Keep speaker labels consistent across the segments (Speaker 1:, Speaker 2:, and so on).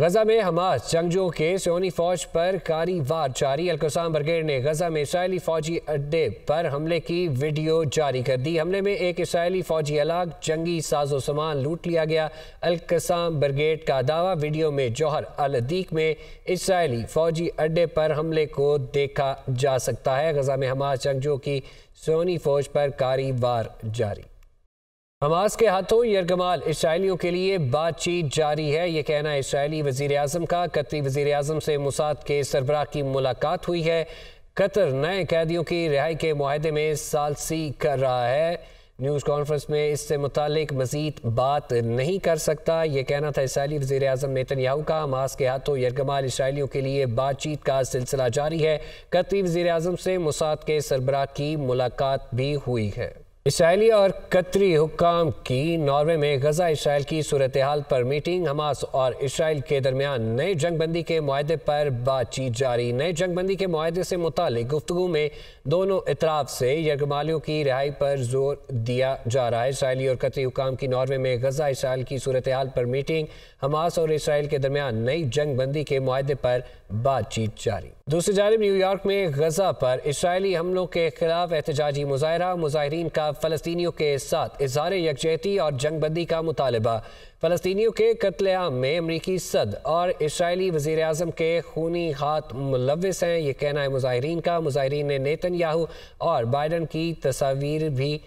Speaker 1: गजा में हमास जंगजों के सोनी फौज पर कारी वार जारी अलकसाम ब्रिगेड ने गजा में इसराइली फौजी अड्डे पर हमले की वीडियो जारी कर दी हमले में एक इसराइली फौजी अलाग जंगी साजो सामान लूट लिया गया अलकसाम ब्रिगेड का दावा वीडियो में जौहर अलदीक में इसराइली फौजी अड्डे पर हमले को देखा जा सकता है गजा में हमास जंगजों की सोनी फौज पर कारी वार जारी हमास के हाथों यरगमाल इसराइलियों के लिए बातचीत जारी है ये कहना इसराइली वजीर अजम का कतरी वजीर अजम से मुसाद के सरबराह की मुलाकात हुई है कतर नए कैदियों की रिहाई के माहदे में सालसी कर रहा है न्यूज़ कॉन्फ्रेंस में इससे मुतक मजीद बात नहीं कर सकता यह कहना था इसराइली वजी अजम नेतन याहू का हमास के हाथों यरगमाल इसराइलियों के लिए बातचीत का सिलसिला जारी है कतरी वजीर अजम से मुसाद के सरबराह की मुलाकात भी हुई है इसराइली और कतरी हुकाम की नॉर्वे में गजा इसराइल की सूरत हाल पर मीटिंग हमास और इसराइल के दरमियान नए जंगबंदी के माहदे पर बातचीत जारी नए जंगबंदी के माहदे से मुतल गुफ्तु में दोनों इतराफ़ से यगमालियों की रिहाई पर जोर दिया जा रहा है इसराइली और कतरी हुकाम की नॉर्वे में गजा इसराइल की सूरत हाल पर मीटिंग हमास और इसराइल के दरमियान नई जंगबंदी के माहदे पर बातचीत जारी दूसरी जानब न्यूयॉर्क में गजा पर इसराइली हमलों के खिलाफ एहतजाजी मुजाहरा मुजाहरीन का फ़लस्तियों के साथ इजहार यकजहती और जंगबंदी का मुतालबा फ़लस्तियों के कत्लेआम में अमरीकी सद और इसराइली वज़ी अजम के खूनी हाथ मुलविस हैं ये कहना है मुजाहरीन का मुजाहरीन ने नेतन याहू और बाइडन की तस्वीर भी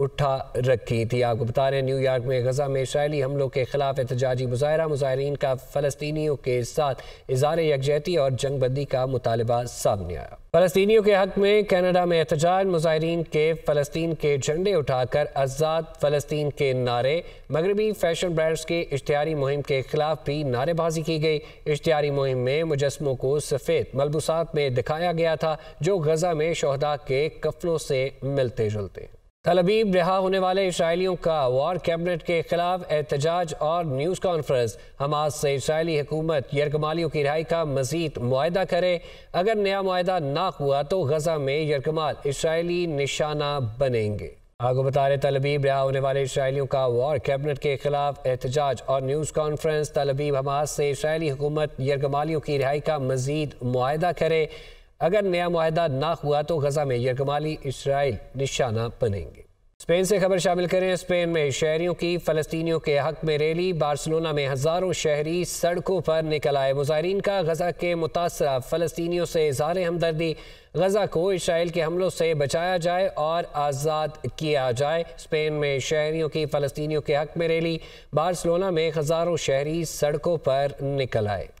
Speaker 1: उठा रखी थी आपको बता रहे हैं न्यूयॉर्क में गजा में इसराइली हमलों के खिलाफ एहतजाजी मुजाहरा मुजाहन का फलस्तनी के साथ इजहार यकजहती और जंग बंदी का मुतालबा सामने आया फ़लस्तियों के हक में कनाडा में एहतजाज मुजाहरीन के फ़लस्तीन के झंडे उठाकर आज़ाद फ़लस्तीन के नारे मगरबी फैशन ब्रांड्स के इश्तहारी मुहिम के खिलाफ भी नारेबाजी की गई इश्तारी मुहिम में मुजस्मों को सफ़ेद मलबूसात में दिखाया गया था जो गजा में शहदा के कफनों से मिलते जुलते तलबीब रिहा होने वाले इसराइलियों का वार कैबिनेट के खिलाफ एहतजाज और न्यूज़ कॉन्फ्रेंस हमास से इसराइली हुकूमत यरकमालियों की रिहाई का मजीद माह करे अगर नया माहा ना हुआ तो गजा में यरकमाल इसराइली निशाना बनेंगे आगो बता रहे तलबीब रिहा होने वाले इसराइलियों का वार कैबिनेट के खिलाफ एहतजाज और न्यूज़ कॉन्फ्रेंस तलबीब हमास से इसराइली हुकूमत यरकमालियों की रिहाई का मजीद माहा करे अगर नया माह ना हुआ तो गजा में यकमाली इसराइल निशाना बनेंगे स्पेन से खबर शामिल करें स्पेन में शहरीों की फलस्तियों के हक में रैली बार्सलोना में हज़ारों शहरी सड़कों पर निकल आए मुजाहन का गजा के मुतासर फलस्तियों से इजहार हमदर्दी गजा को इसराइल के हमलों से बचाया जाए और आज़ाद किया जाए स्पेन में शहरीों की फलस्तियों के हक में रैली बार्सलोना में हज़ारों शहरी सड़कों पर निकल आए